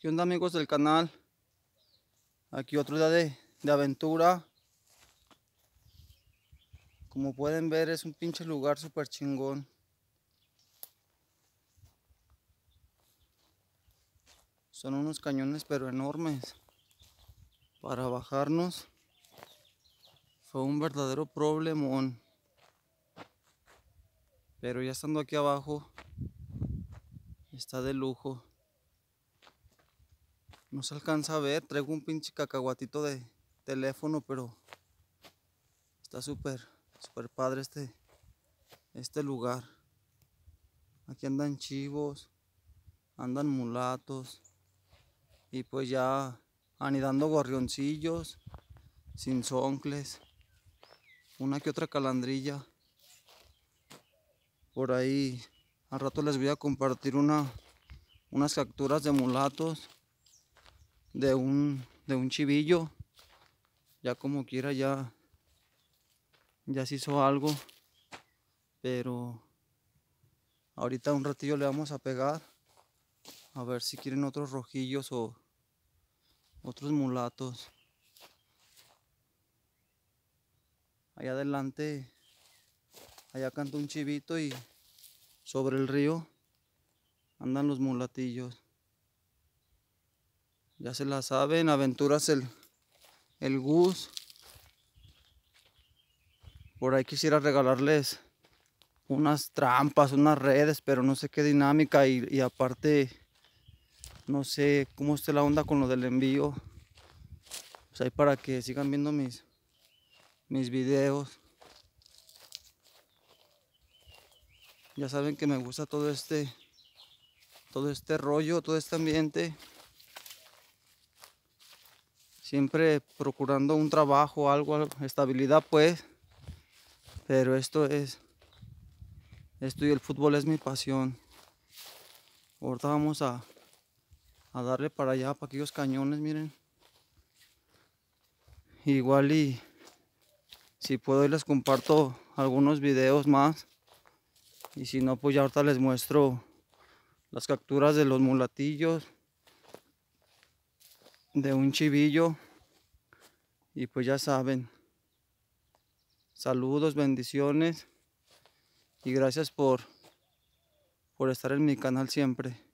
¿Qué onda amigos del canal? Aquí otro día de, aventura. Como pueden ver es un pinche lugar super chingón. Son unos cañones pero enormes. Para bajarnos fue un verdadero problemón. Pero ya estando aquí abajo está de lujo. No se alcanza a ver, traigo un pinche cacahuatito de teléfono, pero está súper, súper padre este, este lugar. Aquí andan chivos, andan mulatos y pues ya anidando gorrioncillos, soncles, una que otra calandrilla. Por ahí al rato les voy a compartir una, unas capturas de mulatos de un, de un chivillo. Ya como quiera, ya, ya se hizo algo. Pero ahorita un ratillo le vamos a pegar. A ver si quieren otros rojillos o otros mulatos. Allá adelante, allá canto un chivito y sobre el río andan los mulatillos. Ya se la saben, aventuras el, el Gus. Por ahí quisiera regalarles unas trampas, unas redes, pero no sé qué dinámica y, aparte no sé cómo esté la onda con lo del envío. Pues ahí para que sigan viendo mis, mis videos. Ya saben que me gusta todo este todo este rollo, todo este ambiente siempre procurando un trabajo, algo, estabilidad pues. Pero esto es, esto y el fútbol es mi pasión. Ahorita vamos a, darle para allá, para aquellos cañones, miren. Igual y si puedo les comparto algunos videos más. Y si no, pues ya ahorita les muestro las capturas de los mulatillos de un chivillo. Y pues ya saben. Saludos, bendiciones. Y gracias por, por estar en mi canal siempre.